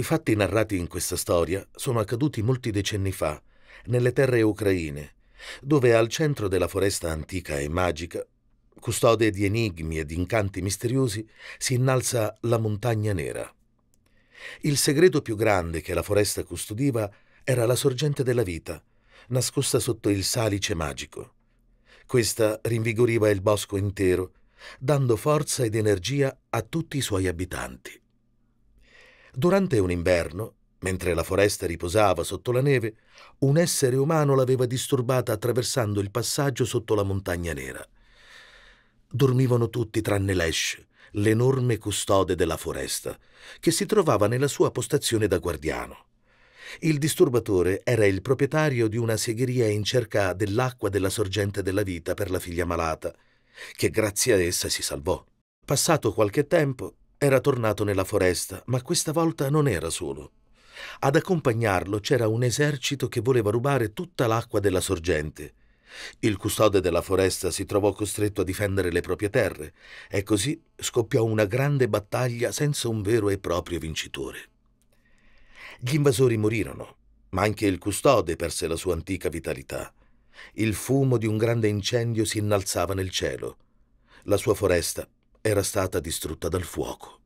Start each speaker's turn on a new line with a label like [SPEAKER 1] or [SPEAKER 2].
[SPEAKER 1] I fatti narrati in questa storia sono accaduti molti decenni fa, nelle terre ucraine, dove al centro della foresta antica e magica, custode di enigmi e di incanti misteriosi, si innalza la montagna nera. Il segreto più grande che la foresta custodiva era la sorgente della vita, nascosta sotto il salice magico. Questa rinvigoriva il bosco intero, dando forza ed energia a tutti i suoi abitanti. Durante un inverno, mentre la foresta riposava sotto la neve, un essere umano l'aveva disturbata attraversando il passaggio sotto la montagna nera. Dormivano tutti tranne Lesh, l'enorme custode della foresta, che si trovava nella sua postazione da guardiano. Il disturbatore era il proprietario di una segheria in cerca dell'acqua della sorgente della vita per la figlia malata, che grazie a essa si salvò. Passato qualche tempo, era tornato nella foresta, ma questa volta non era solo. Ad accompagnarlo c'era un esercito che voleva rubare tutta l'acqua della sorgente. Il custode della foresta si trovò costretto a difendere le proprie terre e così scoppiò una grande battaglia senza un vero e proprio vincitore. Gli invasori morirono, ma anche il custode perse la sua antica vitalità. Il fumo di un grande incendio si innalzava nel cielo. La sua foresta era stata distrutta dal fuoco.